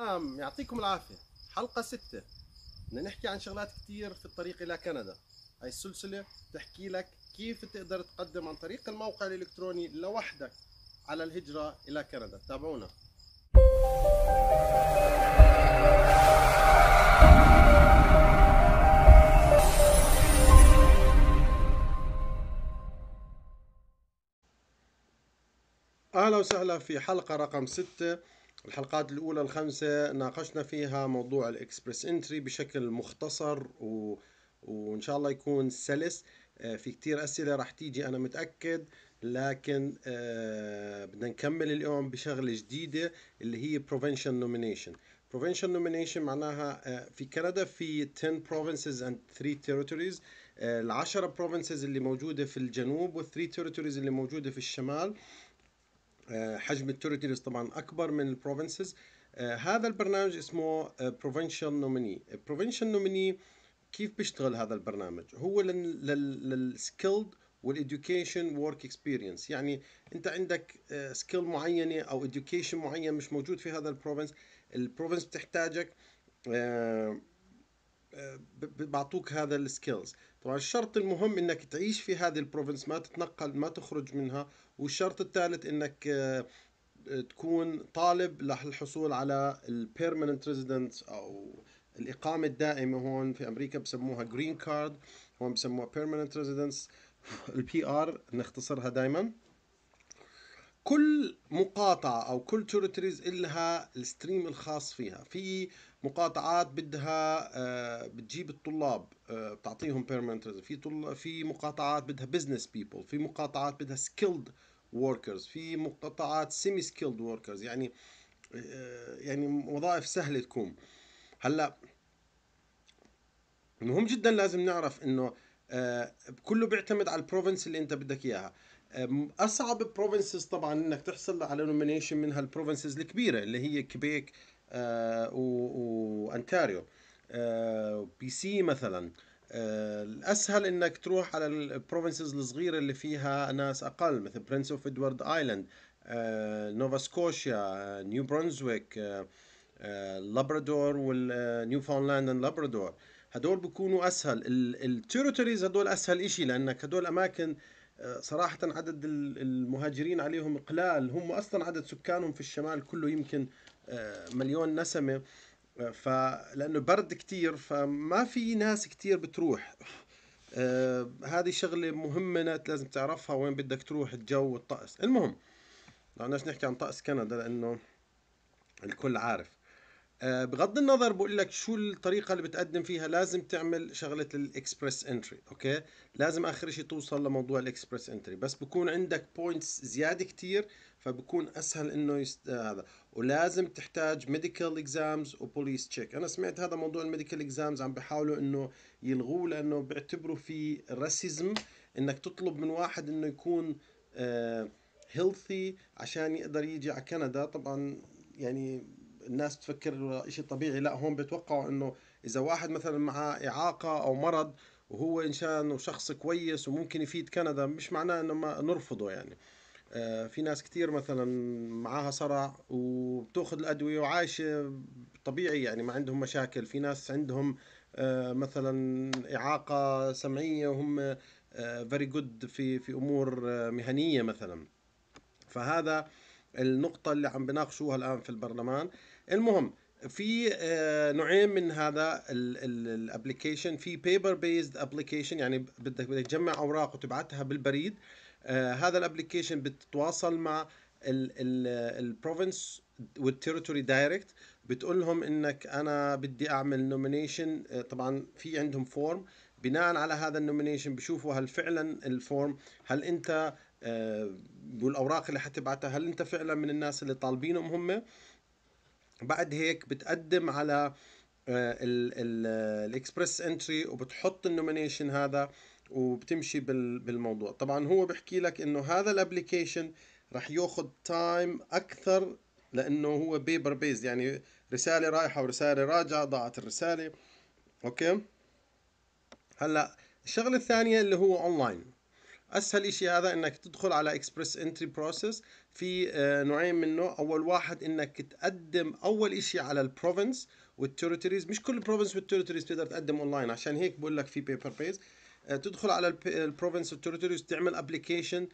آم نعم، يعطيكم العافية حلقة ستة بدنا نحكي عن شغلات كتير في الطريق إلى كندا هاي السلسلة تحكي لك كيف تقدر تقدم عن طريق الموقع الإلكتروني لوحدك على الهجرة إلى كندا تابعونا أهلا وسهلا في حلقة رقم ستة الحلقات الأولى الخمسة ناقشنا فيها موضوع الإكسبرس إنتري بشكل مختصر و... وإن شاء الله يكون سلس آه، في كتير أسئلة راح تيجي أنا متأكد لكن آه، بدنا نكمل اليوم بشغلة جديدة اللي هي Provincial Nomination Provincial Nomination معناها آه، في كندا في 10 provinces and 3 territories العشرة provinces اللي موجودة في الجنوب وال 3 territories اللي موجودة في الشمال آه، حجم التريتوريز طبعا اكبر من البروفنسز آه، هذا البرنامج اسمه بروفنشال نوميني بروفنشال نوميني كيف بيشتغل هذا البرنامج هو للسكيلد والإدوكيشن ورك اكسبيرينس يعني انت عندك سكيل آه، معينه او إدوكيشن معين مش موجود في هذا البروفنس البروفنس بتحتاجك بعطوك هذا السكيلز طبعا الشرط المهم انك تعيش في هذه البروفنس ما تتنقل ما تخرج منها والشرط الثالث انك آه، آه، تكون طالب للحصول على البيرمننت ريزيدنت او الإقامة الدائمة هون في أمريكا بسموها جرين كارد هون بسموها بيرمننت ريزيدنس البي آر نختصرها دائما كل مقاطعة أو كل تريتوريز إلها الستريم الخاص فيها في مقاطعات بدها آه، بتجيب الطلاب آه، بتعطيهم بيرمننت في طل... في مقاطعات بدها بزنس بيبل في مقاطعات بدها سكيلد وركرز في مقاطعات سيمي سكيلد وركرز يعني آه، يعني وظائف سهله تكون هلا مهم جدا لازم نعرف انه كله بيعتمد على البروفنس اللي انت بدك اياها اصعب بروفنسز طبعا انك تحصل على نومينيشن من هالبروفنسز الكبيره اللي هي كيبيك آه، وانتاريو آه، بي سي مثلا آه، الاسهل انك تروح على البروفنسز الصغيره اللي فيها ناس اقل مثل برنس اوف ادوارد ايلاند نوفا سكوشيا نيو برونزويك لابرادور والنيو فاونلاند اند لابرادور هدول بيكونوا اسهل التيريتوريز هدول اسهل إشي لانك هدول اماكن صراحة عدد المهاجرين عليهم قلال هم أصلا عدد سكانهم في الشمال كله يمكن مليون نسمه فلانه برد كتير فما في ناس كتير بتروح آه، هذه شغله مهمه لازم تعرفها وين بدك تروح الجو والطقس المهم بدناش نحكي عن طقس كندا لانه الكل عارف آه، بغض النظر بقول لك شو الطريقه اللي بتقدم فيها لازم تعمل شغله الاكسبرس انتري اوكي لازم اخر شيء توصل لموضوع الاكسبرس انتري بس بكون عندك بوينتس زياده كتير فبكون اسهل انه يست... آه، هذا ولازم تحتاج ميديكال اكزامز وبوليس تشيك انا سمعت هذا موضوع الميديكال اكزامز عم بيحاولوا انه يلغوه لانه بيعتبروا في راسيزم انك تطلب من واحد انه يكون هيلثي آه، عشان يقدر يجي على كندا طبعا يعني الناس تفكر شيء طبيعي لا هون بيتوقعوا انه اذا واحد مثلا معه اعاقه او مرض وهو انسان وشخص كويس وممكن يفيد كندا مش معناه انه ما نرفضه يعني آه، في ناس كتير مثلا معاها صرع وبتاخذ الادويه وعايشه طبيعي يعني ما عندهم مشاكل في ناس عندهم آه، مثلا اعاقه سمعيه وهم فيري آه، جود في في امور مهنيه مثلا فهذا النقطة اللي عم بناقشوها الآن في البرلمان المهم في آه، نوعين من هذا الابلكيشن في بيبر بيزد ابلكيشن يعني بدك بدك تجمع اوراق وتبعتها بالبريد آه، هذا الابلكيشن بتتواصل مع البروفنس والتيريتوري دايركت بتقول لهم انك انا بدي اعمل نومينيشن آه، طبعا في عندهم فورم بناء على هذا النومينيشن بشوفوا هل فعلا الفورم هل انت آه، والاوراق اللي حتبعتها هل انت فعلا من الناس اللي طالبينهم هم بعد هيك بتقدم على آه، آه، الاكسبرس انتري وبتحط النومينيشن هذا وبتمشي بالموضوع طبعا هو بحكي لك انه هذا الابلكيشن رح ياخذ تايم اكثر لانه هو بيبر بيز يعني رساله رايحه ورساله راجعه ضاعت الرساله اوكي هلا الشغله الثانيه اللي هو اونلاين اسهل شيء هذا انك تدخل على اكسبرس انتري بروسيس في آه، نوعين منه اول واحد انك تقدم اول شيء على البروفنس والتريتوريز مش كل البروفنس والتريتوريز تقدر تقدم اونلاين عشان هيك بقول لك في بيبر بيز آه، تدخل على البروفنس والتريتوريز تعمل ابلكيشن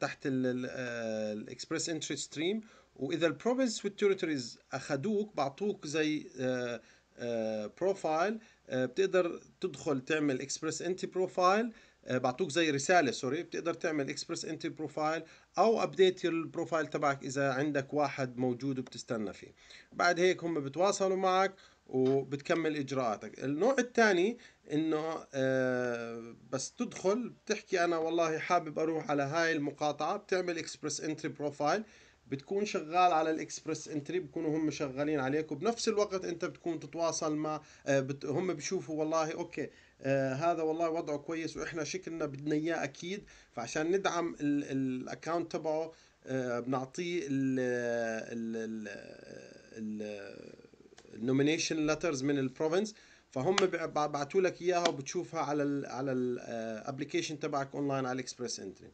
تحت الاكسبرس انتري ستريم واذا البروفنس والتريتوريز اخذوك بعطوك زي بروفايل آه، بتقدر تدخل تعمل اكسبرس انتري بروفايل بعطوك زي رساله سوري بتقدر تعمل اكسبرس انتري بروفايل او ابديت البروفايل تبعك اذا عندك واحد موجود وبتستنى فيه بعد هيك هم بتواصلوا معك وبتكمل اجراءاتك النوع الثاني انه آه، بس تدخل بتحكي انا والله حابب اروح على هاي المقاطعه بتعمل اكسبرس انتري بروفايل بتكون شغال على الاكسبرس انتري بكونوا هم شغالين عليك وبنفس الوقت انت بتكون تتواصل مع آه، بت هم بيشوفوا والله اوكي آه هذا والله وضعه كويس واحنا شكلنا بدنا اياه اكيد فعشان ندعم الاكونت تبعه آه بنعطيه ال ال ال النومينيشن ليترز من البروفنس فهم بعتوا لك اياها وبتشوفها على الـ على الابلكيشن آه، تبعك اونلاين على الاكسبرس انتري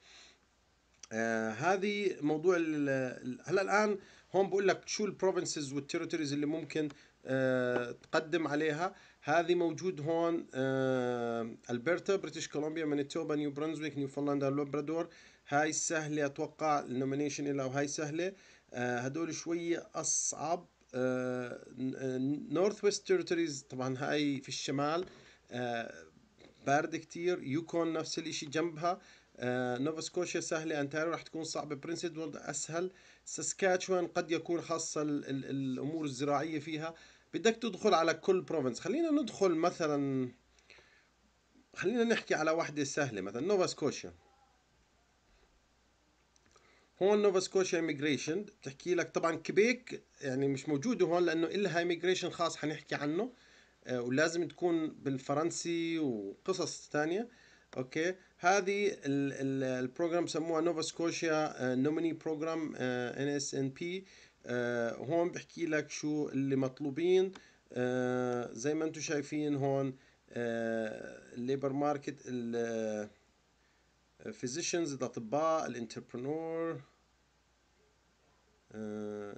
آه هذه موضوع هلا الان هون بقول لك شو البروفنسز والتريتوريز اللي ممكن آه تقدم عليها هذه موجود هون آه البرتا بريتش كولومبيا مانيتوبا نيو برنزويك فنلندا لابرادور هاي سهله اتوقع النومينيشن لها وهي سهله آه هدول شويه اصعب نورث ويست تيريتوريز طبعا هاي في الشمال آه، بارد كتير يوكون نفس الاشي جنبها آه، نوفا سكوشيا سهلة أنتاريو راح تكون صعبة برنس إدوارد أسهل ساسكاتشوان قد يكون خاصة الأمور الزراعية فيها بدك تدخل على كل بروفنس خلينا ندخل مثلا خلينا نحكي على واحدة سهلة مثلا نوفا سكوشيا هون نوفا سكوشيا ايميجريشن بتحكي لك طبعا كبيك يعني مش موجودة هون لأنه إلها ايميجريشن خاص حنحكي عنه آه، ولازم تكون بالفرنسي وقصص ثانية اوكي هذه البروجرام سموها نوفا سكوشيا نوميني بروجرام ان اس ان بي هون بحكي لك شو اللي مطلوبين آه، زي ما انتم شايفين هون الليبر ماركت الفيزيشنز الاطباء الانتربرنور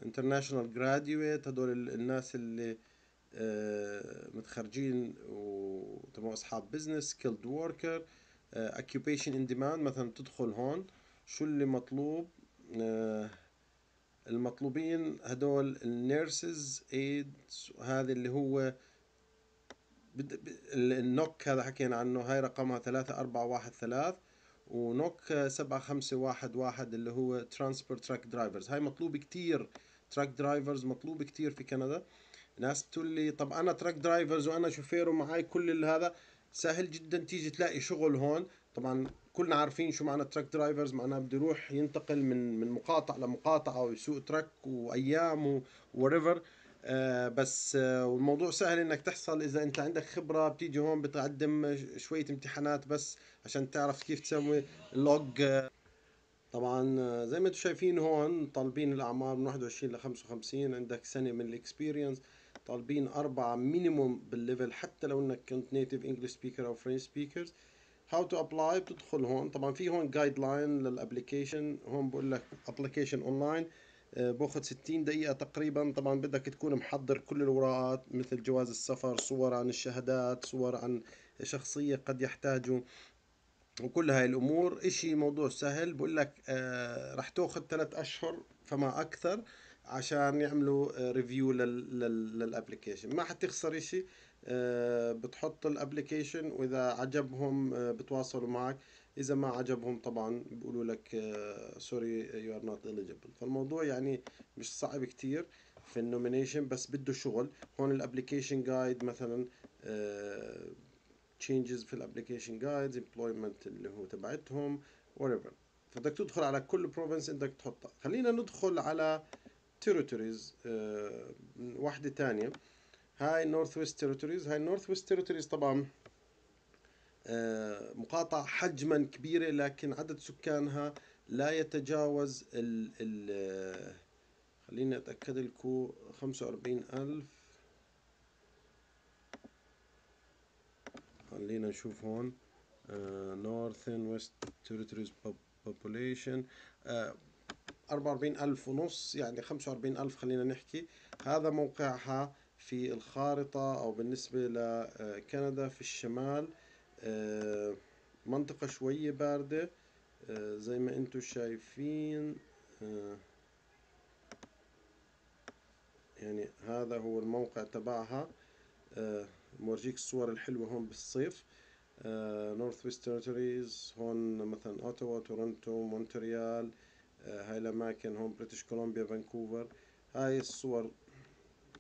انترناشونال جراديويت هدول الناس اللي آه، متخرجين وتبعوا اصحاب بزنس سكيلد وركر آه، occupation in demand مثلا تدخل هون شو اللي مطلوب آه، المطلوبين هدول النيرسز ايدز هذا اللي هو النوك هذا حكينا عنه هاي رقمها ثلاثة أربعة واحد ثلاث ونوك سبعة خمسة واحد واحد اللي هو ترانسبورت تراك درايفرز هاي مطلوب كتير تراك درايفرز مطلوب كتير في كندا ناس بتقول لي طب انا تراك درايفرز وانا شوفير ومعاي كل هذا سهل جدا تيجي تلاقي شغل هون طبعا كلنا عارفين شو معنى تراك درايفرز معناها بده يروح ينتقل من من مقاطعه لمقاطعه ويسوق تراك وايام وريفر آه بس آه والموضوع سهل انك تحصل اذا انت عندك خبره بتيجي هون بتقدم شويه امتحانات بس عشان تعرف كيف تسوي لوج آه، طبعا آه، زي ما انتم شايفين هون طالبين الاعمار من 21 ل 55 عندك سنه من الاكسبيرينس طالبين أربعة مينيموم بالليفل حتى لو إنك كنت نيتيف إنجلش سبيكر أو فرنش سبيكرز هاو تو ابلاي بتدخل هون طبعا في هون جايد لاين للابلكيشن هون بقول لك ابلكيشن اونلاين باخذ 60 دقيقة تقريبا طبعا بدك تكون محضر كل الوراقات مثل جواز السفر صور عن الشهادات صور عن شخصية قد يحتاجوا وكل هاي الأمور إشي موضوع سهل بقول لك آه رح تاخذ ثلاث أشهر فما أكثر عشان يعملوا ريفيو آه, للابلكيشن ما حتخسر شيء آه, بتحط الابلكيشن واذا عجبهم آه, بتواصلوا معك اذا ما عجبهم طبعا بيقولوا لك سوري يو ار نوت eligible فالموضوع يعني مش صعب كتير في النومينيشن بس بده شغل هون الابلكيشن جايد مثلا تشينجز في الابلكيشن جايدز امبلويمنت اللي هو تبعتهم whatever فبدك تدخل على كل بروفنس بدك تحطها خلينا ندخل على تيريتوريز آه، واحدة تانية هاي نورث ويست تيريتوريز هاي نورث ويست تيريتوريز طبعا آه، مقاطعة حجما كبيرة لكن عدد سكانها لا يتجاوز ال ال آه، خليني أتأكد لكم خمسة وأربعين ألف خلينا نشوف هون نورث ويست تيريتوريز population 44 ألف ونص يعني 45 ألف خلينا نحكي هذا موقعها في الخارطة أو بالنسبة لكندا آه، في الشمال آه، منطقة شوية باردة آه، زي ما انتم شايفين يعني هذا هو الموقع تبعها مورجيك الصور الحلوة هون بالصيف نورث ويست تيريتوريز هون مثلا اوتاوا تورنتو مونتريال هاي الأماكن هون بريتش كولومبيا فانكوفر هاي الصور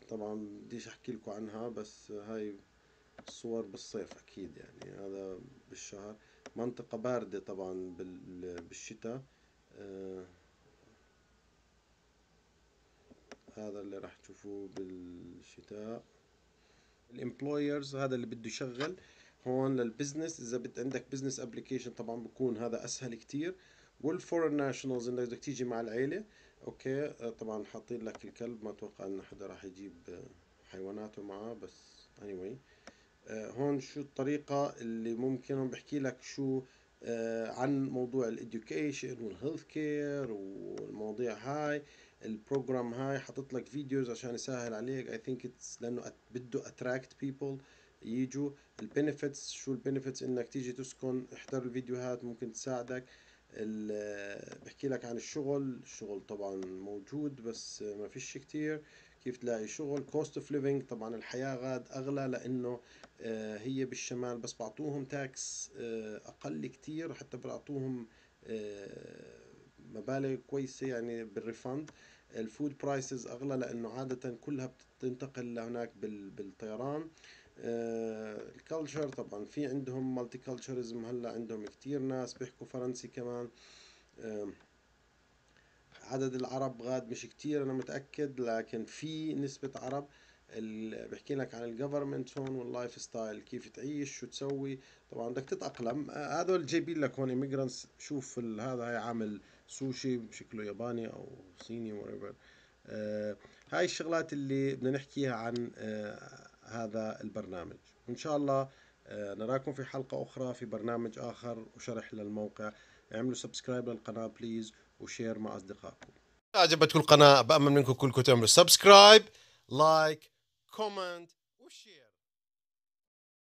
طبعا بديش أحكي لكم عنها بس هاي الصور بالصيف أكيد يعني هذا بالشهر منطقة باردة طبعا بالشتاء آه هذا اللي راح تشوفوه بالشتاء الامبلويرز هذا اللي بده يشغل هون للبزنس اذا بد عندك بزنس ابلكيشن طبعا بكون هذا اسهل كتير والفورن ناشونالز انك بدك تيجي مع العيلة اوكي آه، طبعا حاطين لك الكلب ما اتوقع ان حدا راح يجيب آه، حيواناته معاه بس اني anyway آه، هون شو الطريقة اللي ممكن هون بحكي لك شو عن موضوع الاديوكيشن والهيلث كير والمواضيع هاي البروجرام هاي حاطط لك فيديوز عشان يسهل عليك اي ثينك اتس لانه بده اتراكت بيبل يجوا البنفيتس شو البنفيتس انك تيجي تسكن احضر الفيديوهات ممكن تساعدك بحكي لك عن الشغل الشغل طبعا موجود بس ما فيش كتير كيف تلاقي شغل كوست اوف ليفينج طبعا الحياة غاد اغلى لانه آه، هي بالشمال بس بعطوهم تاكس آه، اقل كتير حتى بعطوهم آه، مبالغ كويسة يعني بالريفند الفود برايسز اغلى لانه عادة كلها بتنتقل لهناك بالطيران الكالتشر آه، طبعا في عندهم مالتي كالتشرزم هلا عندهم كتير ناس بيحكوا فرنسي كمان آه، عدد العرب غاد مش كتير انا متاكد لكن في نسبه عرب اللي بحكي لك عن الجفرمنت هون واللايف ستايل كيف تعيش شو تسوي طبعا بدك تتاقلم آه، هذول جايبين لك هون ايميجرانتس شوف هذا هي عامل سوشي شكله ياباني او صيني وريفر آه هاي الشغلات اللي بدنا نحكيها عن آه هذا البرنامج وإن شاء الله آه، نراكم في حلقة أخرى في برنامج آخر وشرح للموقع اعملوا سبسكرايب للقناة بليز وشير مع أصدقائكم أعجبتكم القناة بأمل منكم كلكم تعملوا سبسكرايب لايك كومنت وشير